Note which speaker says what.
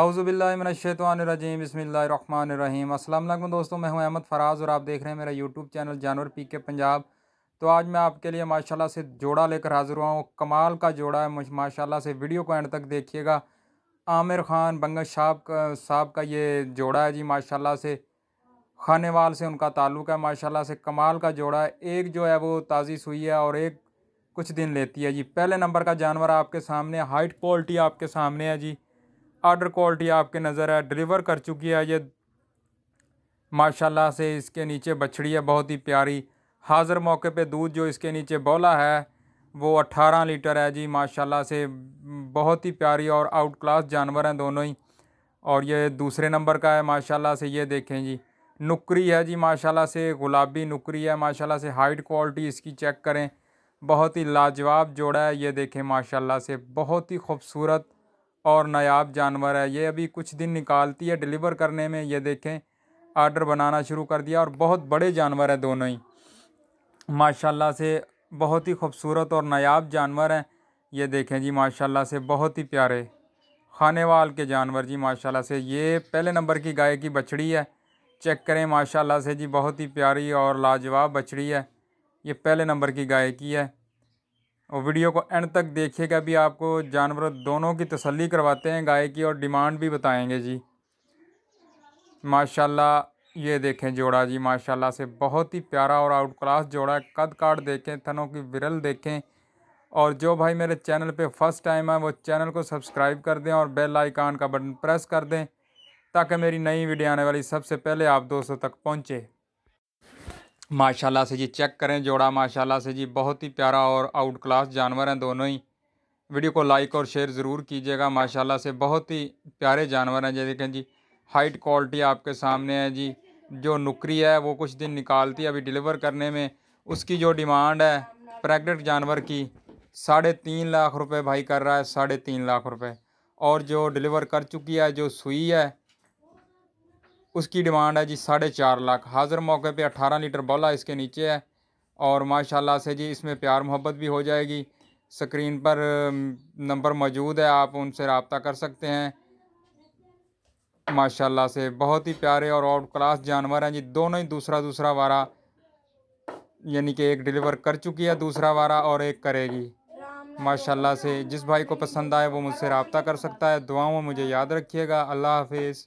Speaker 1: अवज़ुबिल्लाशैतवानरजीम बसमीम असल दोस्तों मैं हूं अहमद फराज़ और आप देख रहे हैं मेरा यूट्यूब चैनल जानवर पी के पंजाब तो आज मैं आपके लिए माशाल्लाह से जोड़ा लेकर हाज़िर हुआ हूँ कमाल का जोड़ा है माशाल्लाह से वीडियो को एंड तक देखिएगा आमिर ख़ान बंगत साहब का साहब का ये जोड़ा है जी माशाला से वाल से उनका ताल्लुक है माशाला से कमाल का जोड़ा है एक जो है वो ताज़ी सुई है और एक कुछ दिन लेती है जी पहले नंबर का जानवर आपके सामने हाइट क्वालिटी आपके सामने है जी आर्डर क्वालिटी आपके नज़र है डिलीवर कर चुकी है ये माशाल्लाह से इसके नीचे बछड़ी है बहुत ही प्यारी हाज़र मौके पे दूध जो इसके नीचे बोला है वो 18 लीटर है जी माशाल्लाह से बहुत ही प्यारी और आउट क्लास जानवर हैं दोनों ही और ये दूसरे नंबर का है माशाल्लाह से ये देखें जी नुकरी है जी माशाल्लाह से गुलाबी नुकरी है माशाल्लाह से हाइट क्वालिटी इसकी चेक करें बहुत ही लाजवाब जोड़ा है ये देखें माशाल्लाह से बहुत ही खूबसूरत और नायाब जानवर है ये अभी कुछ दिन निकालती है डिलीवर करने में ये देखें आर्डर बनाना शुरू कर दिया और बहुत बड़े जानवर हैं दोनों ही माशाल्लाह से बहुत ही खूबसूरत और नायाब जानवर हैं ये देखें जी माशाल्लाह से बहुत ही प्यारे खाने वाल के जानवर जी माशाल्लाह से ये पहले नंबर की गाय की बछड़ी है चेक करें माशाल्लाह से जी बहुत ही प्यारी और लाजवाब बछड़ी है ये पहले नंबर की गाय की है और वीडियो को एंड तक देखिएगा भी आपको जानवर दोनों की तसल्ली करवाते हैं गाय की और डिमांड भी बताएंगे जी माशाल्लाह ये देखें जोड़ा जी माशाल्लाह से बहुत ही प्यारा और आउट क्लास जोड़ा है कद काट देखें थनों की विरल देखें और जो भाई मेरे चैनल पे फर्स्ट टाइम है वो चैनल को सब्सक्राइब कर दें और बेल आइकान का बटन प्रेस कर दें ताकि मेरी नई वीडियो आने वाली सबसे पहले आप दोस्तों तक पहुँचे माशाल्लाह से जी चेक करें जोड़ा माशाल्लाह से जी बहुत ही प्यारा और आउट क्लास जानवर हैं दोनों ही वीडियो को लाइक और शेयर ज़रूर कीजिएगा माशाल्लाह से बहुत ही प्यारे जानवर हैं जैसे देखें जी हाइट क्वालिटी आपके सामने है जी जो नुकरी है वो कुछ दिन निकालती है अभी डिलीवर करने में उसकी जो डिमांड है प्रेगनेंट जानवर की साढ़े तीन लाख रुपये भाई कर रहा है साढ़े तीन लाख रुपये और जो डिलीवर कर चुकी है जो सुई है उसकी डिमांड है जी साढ़े चार लाख हाजिर मौके पे अट्ठारह लीटर बौला इसके नीचे है और माशाल्लाह से जी इसमें प्यार मोहब्बत भी हो जाएगी स्क्रीन पर नंबर मौजूद है आप उनसे रबता कर सकते हैं माशाल्लाह से बहुत ही प्यारे और आउट क्लास जानवर हैं जी दोनों ही दूसरा दूसरा वारा यानी कि एक डिलीवर कर चुकी है दूसरा वारा और एक करेगी माशाल्लाह से जिस भाई को पसंद आए वो मुझसे रबता कर सकता है दुआओं में मुझे याद रखिएगा अल्लाह हाफिज़